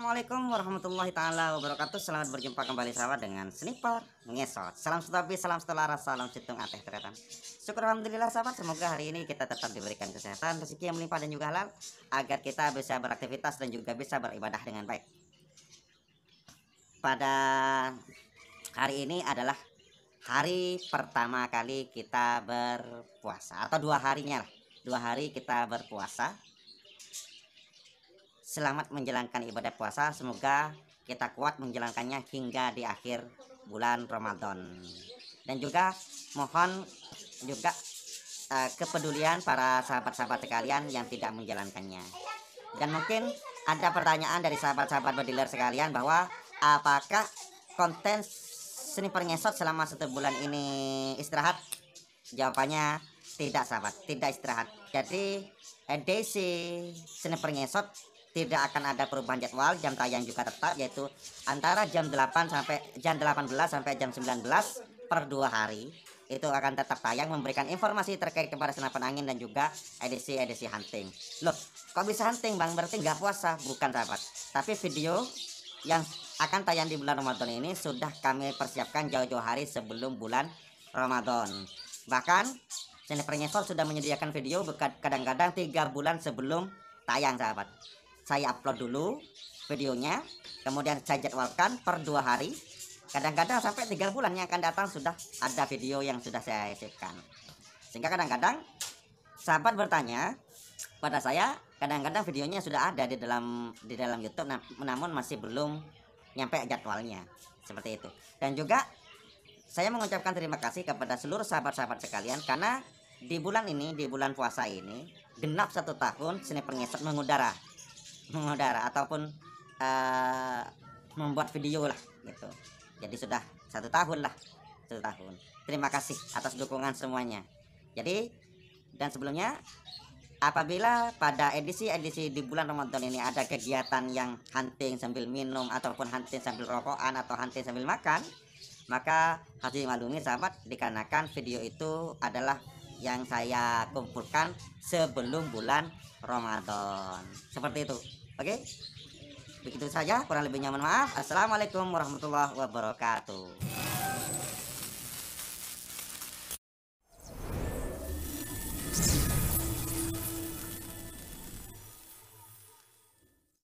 Assalamualaikum warahmatullahi taala wabarakatuh. Selamat berjumpa kembali sahabat dengan Sniper Ngesot. Salam sutapi, salam setelara, salam citung ateh teretan. Syukur alhamdulillah sahabat, semoga hari ini kita tetap diberikan kesehatan, rezeki yang melimpah dan juga halal agar kita bisa beraktivitas dan juga bisa beribadah dengan baik. Pada hari ini adalah hari pertama kali kita berpuasa atau dua harinya lah. Dua hari kita berpuasa selamat menjalankan ibadah puasa semoga kita kuat menjalankannya hingga di akhir bulan Ramadan dan juga mohon juga uh, kepedulian para sahabat-sahabat sekalian yang tidak menjalankannya dan mungkin ada pertanyaan dari sahabat-sahabat bediler sekalian bahwa apakah konten seni pernyesot selama satu bulan ini istirahat jawabannya tidak sahabat tidak istirahat jadi edisi eh, seni pernyesot tidak akan ada perubahan jadwal jam tayang juga tetap yaitu antara jam 8 sampai jam 18 sampai jam 19 per dua hari itu akan tetap tayang memberikan informasi terkait kepada senapan angin dan juga edisi-edisi hunting. Loh, kok bisa hunting bang? Berarti nggak puasa, bukan sahabat. Tapi video yang akan tayang di bulan Ramadan ini sudah kami persiapkan jauh-jauh hari sebelum bulan Ramadan. Bahkan Jennifer sudah menyediakan video kadang-kadang tiga bulan sebelum tayang sahabat saya upload dulu videonya kemudian saya jadwalkan per dua hari kadang-kadang sampai tiga bulan yang akan datang sudah ada video yang sudah saya siapkan sehingga kadang-kadang sahabat bertanya pada saya kadang-kadang videonya sudah ada di dalam di dalam YouTube namun masih belum nyampe jadwalnya seperti itu dan juga saya mengucapkan terima kasih kepada seluruh sahabat-sahabat sekalian karena di bulan ini di bulan puasa ini genap satu tahun seni pengesot mengudara mengudara ataupun uh, membuat video lah gitu jadi sudah satu tahun lah satu tahun terima kasih atas dukungan semuanya jadi dan sebelumnya apabila pada edisi-edisi di bulan Ramadan ini ada kegiatan yang hunting sambil minum ataupun hunting sambil rokokan atau hunting sambil makan maka harus dimaklumi sahabat dikarenakan video itu adalah yang saya kumpulkan sebelum bulan Ramadan seperti itu Oke. Begitu saja, kurang lebihnya mohon maaf. Assalamualaikum warahmatullahi wabarakatuh.